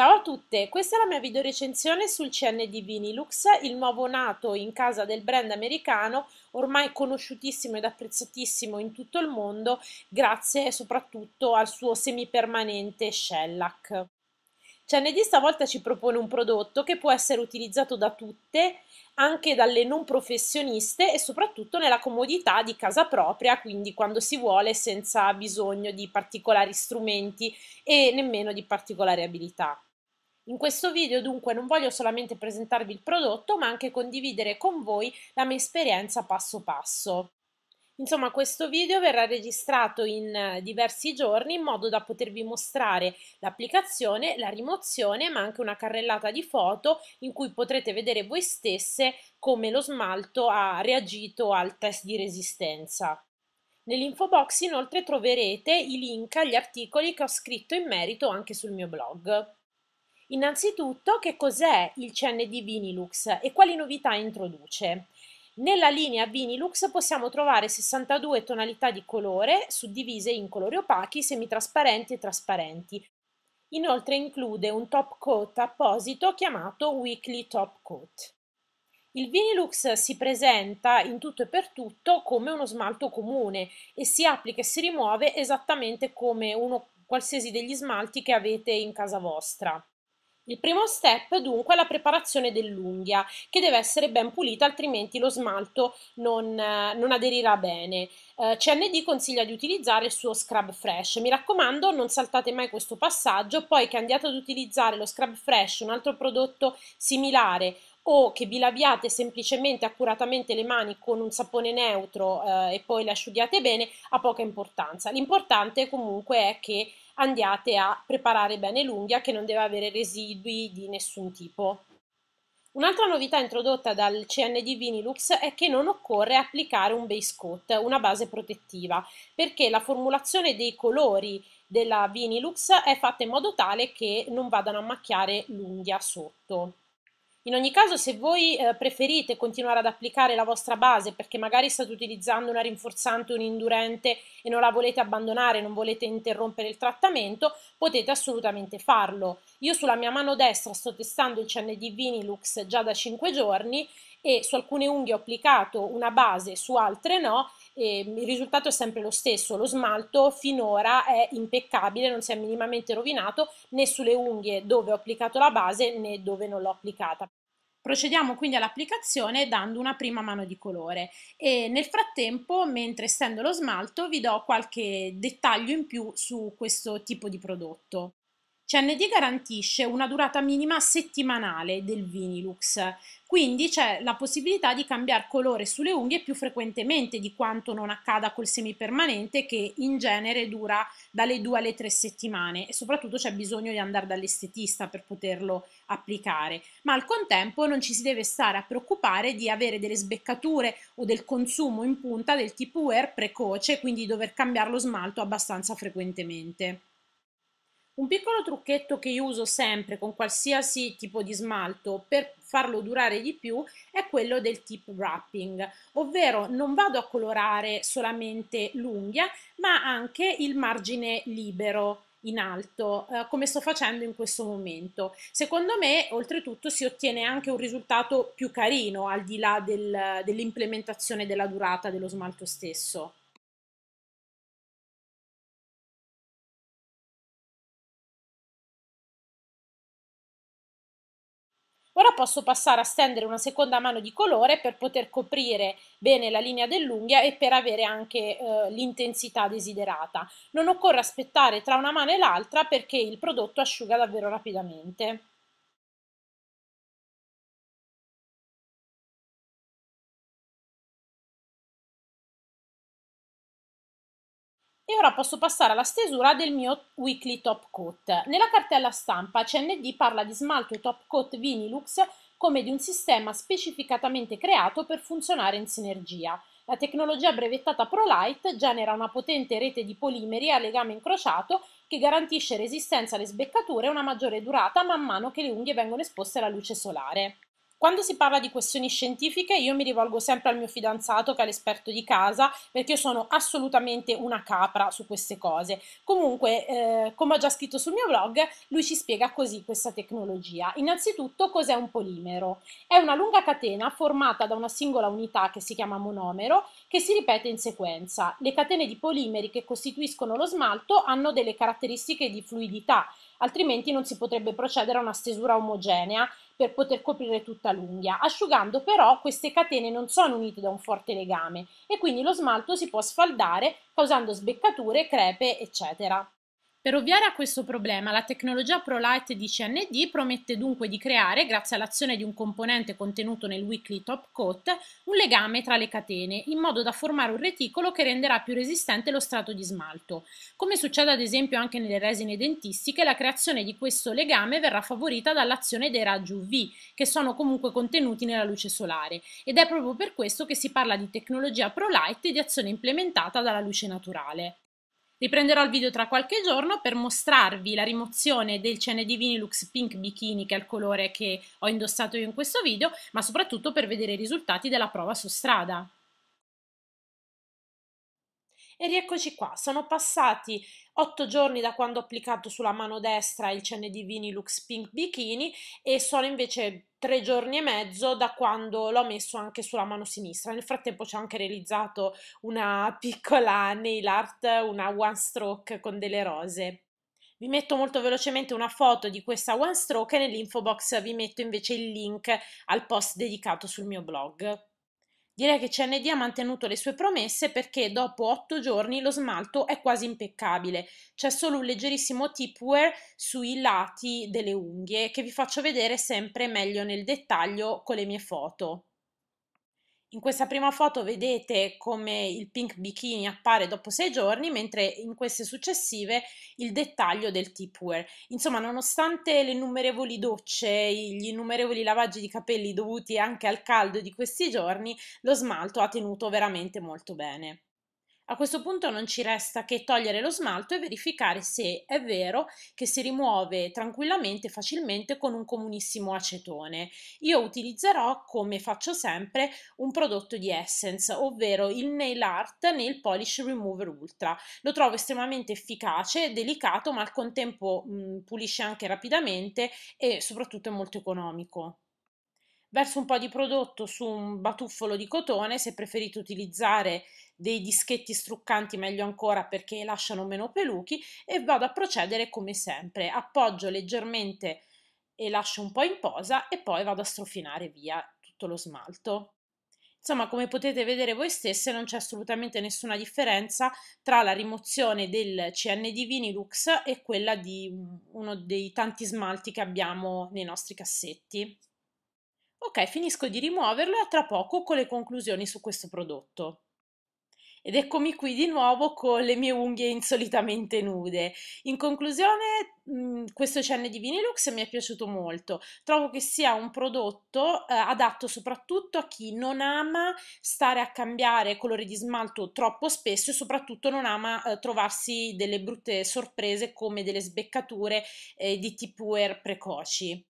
Ciao a tutte, questa è la mia videorecensione sul CND Vinilux, il nuovo nato in casa del brand americano, ormai conosciutissimo ed apprezzatissimo in tutto il mondo, grazie soprattutto al suo semipermanente Shellac. CND stavolta ci propone un prodotto che può essere utilizzato da tutte, anche dalle non professioniste e soprattutto nella comodità di casa propria, quindi quando si vuole senza bisogno di particolari strumenti e nemmeno di particolari abilità. In questo video dunque non voglio solamente presentarvi il prodotto ma anche condividere con voi la mia esperienza passo passo. Insomma questo video verrà registrato in eh, diversi giorni in modo da potervi mostrare l'applicazione, la rimozione ma anche una carrellata di foto in cui potrete vedere voi stesse come lo smalto ha reagito al test di resistenza. Nell'info box inoltre troverete i link agli articoli che ho scritto in merito anche sul mio blog. Innanzitutto che cos'è il CND Vinilux e quali novità introduce? Nella linea Vinilux possiamo trovare 62 tonalità di colore suddivise in colori opachi, semitrasparenti e trasparenti. Inoltre include un top coat apposito chiamato Weekly Top Coat. Il Vinilux si presenta in tutto e per tutto come uno smalto comune e si applica e si rimuove esattamente come uno qualsiasi degli smalti che avete in casa vostra. Il primo step dunque è la preparazione dell'unghia che deve essere ben pulita altrimenti lo smalto non, eh, non aderirà bene. Eh, CND consiglia di utilizzare il suo scrub fresh. Mi raccomando non saltate mai questo passaggio, poi che andiate ad utilizzare lo scrub fresh, un altro prodotto similare o che vi laviate semplicemente accuratamente le mani con un sapone neutro eh, e poi le asciughiate bene ha poca importanza. L'importante comunque è che andiate a preparare bene l'unghia che non deve avere residui di nessun tipo. Un'altra novità introdotta dal CND Vinilux è che non occorre applicare un base coat, una base protettiva, perché la formulazione dei colori della Vinilux è fatta in modo tale che non vadano a macchiare l'unghia sotto. In ogni caso, se voi eh, preferite continuare ad applicare la vostra base perché magari state utilizzando una rinforzante, un indurente e non la volete abbandonare, non volete interrompere il trattamento, potete assolutamente farlo. Io sulla mia mano destra sto testando il CND Vinilux già da 5 giorni e su alcune unghie ho applicato una base, su altre no e ehm, il risultato è sempre lo stesso, lo smalto finora è impeccabile, non si è minimamente rovinato né sulle unghie dove ho applicato la base né dove non l'ho applicata. Procediamo quindi all'applicazione dando una prima mano di colore e nel frattempo, mentre stendo lo smalto, vi do qualche dettaglio in più su questo tipo di prodotto. CND cioè, garantisce una durata minima settimanale del Vinilux, quindi c'è la possibilità di cambiare colore sulle unghie più frequentemente di quanto non accada col semipermanente che in genere dura dalle 2 alle 3 settimane e soprattutto c'è bisogno di andare dall'estetista per poterlo applicare. Ma al contempo non ci si deve stare a preoccupare di avere delle sbeccature o del consumo in punta del tipo wear precoce, quindi dover cambiare lo smalto abbastanza frequentemente. Un piccolo trucchetto che io uso sempre con qualsiasi tipo di smalto per farlo durare di più è quello del tip wrapping, ovvero non vado a colorare solamente l'unghia ma anche il margine libero in alto eh, come sto facendo in questo momento secondo me oltretutto si ottiene anche un risultato più carino al di là del, dell'implementazione della durata dello smalto stesso Ora posso passare a stendere una seconda mano di colore per poter coprire bene la linea dell'unghia e per avere anche eh, l'intensità desiderata. Non occorre aspettare tra una mano e l'altra perché il prodotto asciuga davvero rapidamente. E ora posso passare alla stesura del mio weekly top coat. Nella cartella stampa CND parla di smalto top coat Vinilux come di un sistema specificatamente creato per funzionare in sinergia. La tecnologia brevettata ProLite genera una potente rete di polimeri a legame incrociato che garantisce resistenza alle sbeccature e una maggiore durata man mano che le unghie vengono esposte alla luce solare. Quando si parla di questioni scientifiche io mi rivolgo sempre al mio fidanzato che è l'esperto di casa perché io sono assolutamente una capra su queste cose. Comunque, eh, come ho già scritto sul mio blog, lui ci spiega così questa tecnologia. Innanzitutto cos'è un polimero? È una lunga catena formata da una singola unità che si chiama monomero che si ripete in sequenza. Le catene di polimeri che costituiscono lo smalto hanno delle caratteristiche di fluidità, altrimenti non si potrebbe procedere a una stesura omogenea per poter coprire tutta l'unghia. Asciugando però queste catene non sono unite da un forte legame e quindi lo smalto si può sfaldare causando sbeccature, crepe, eccetera. Per ovviare a questo problema, la tecnologia ProLite di CND promette dunque di creare, grazie all'azione di un componente contenuto nel weekly top coat, un legame tra le catene, in modo da formare un reticolo che renderà più resistente lo strato di smalto. Come succede ad esempio anche nelle resine dentistiche, la creazione di questo legame verrà favorita dall'azione dei raggi UV, che sono comunque contenuti nella luce solare, ed è proprio per questo che si parla di tecnologia ProLite e di azione implementata dalla luce naturale. Riprenderò il video tra qualche giorno per mostrarvi la rimozione del CND Vinilux Pink Bikini, che è il colore che ho indossato io in questo video, ma soprattutto per vedere i risultati della prova su strada. E rieccoci qua, sono passati 8 giorni da quando ho applicato sulla mano destra il CND Vinilux Pink Bikini e sono invece tre giorni e mezzo da quando l'ho messo anche sulla mano sinistra. Nel frattempo ci ho anche realizzato una piccola nail art, una one stroke con delle rose. Vi metto molto velocemente una foto di questa one stroke e nell'info box vi metto invece il link al post dedicato sul mio blog. Direi che CND ha mantenuto le sue promesse perché dopo 8 giorni lo smalto è quasi impeccabile. C'è solo un leggerissimo tipware sui lati delle unghie che vi faccio vedere sempre meglio nel dettaglio con le mie foto. In questa prima foto vedete come il pink bikini appare dopo sei giorni, mentre in queste successive il dettaglio del tipwear. Insomma, nonostante le innumerevoli docce, gli innumerevoli lavaggi di capelli dovuti anche al caldo di questi giorni, lo smalto ha tenuto veramente molto bene. A questo punto non ci resta che togliere lo smalto e verificare se è vero che si rimuove tranquillamente facilmente con un comunissimo acetone. Io utilizzerò, come faccio sempre, un prodotto di Essence, ovvero il Nail Art Nail Polish Remover Ultra. Lo trovo estremamente efficace, delicato, ma al contempo mh, pulisce anche rapidamente e soprattutto è molto economico. Verso un po' di prodotto su un batuffolo di cotone, se preferite utilizzare dei dischetti struccanti meglio ancora perché lasciano meno peluchi e vado a procedere come sempre. Appoggio leggermente e lascio un po' in posa e poi vado a strofinare via tutto lo smalto. Insomma, come potete vedere voi stesse, non c'è assolutamente nessuna differenza tra la rimozione del CND Vinilux e quella di mm, uno dei tanti smalti che abbiamo nei nostri cassetti ok, finisco di rimuoverlo e tra poco con le conclusioni su questo prodotto. Ed eccomi qui di nuovo con le mie unghie insolitamente nude. In conclusione, mm, questo cenno di Vinilux mi è piaciuto molto. Trovo che sia un prodotto eh, adatto soprattutto a chi non ama stare a cambiare colore di smalto troppo spesso e soprattutto non ama eh, trovarsi delle brutte sorprese come delle sbeccature eh, di wear precoci.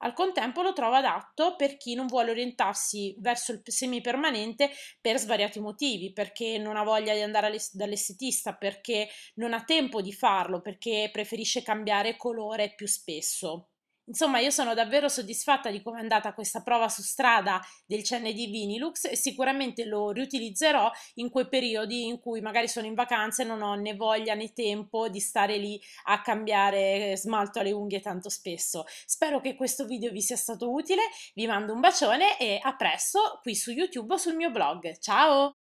Al contempo lo trovo adatto per chi non vuole orientarsi verso il semipermanente per svariati motivi, perché non ha voglia di andare dall'estetista, perché non ha tempo di farlo, perché preferisce cambiare colore più spesso. Insomma, io sono davvero soddisfatta di come è andata questa prova su strada del CND Vinilux e sicuramente lo riutilizzerò in quei periodi in cui magari sono in vacanza e non ho né voglia né tempo di stare lì a cambiare eh, smalto alle unghie tanto spesso. Spero che questo video vi sia stato utile, vi mando un bacione e a presto qui su YouTube o sul mio blog. Ciao!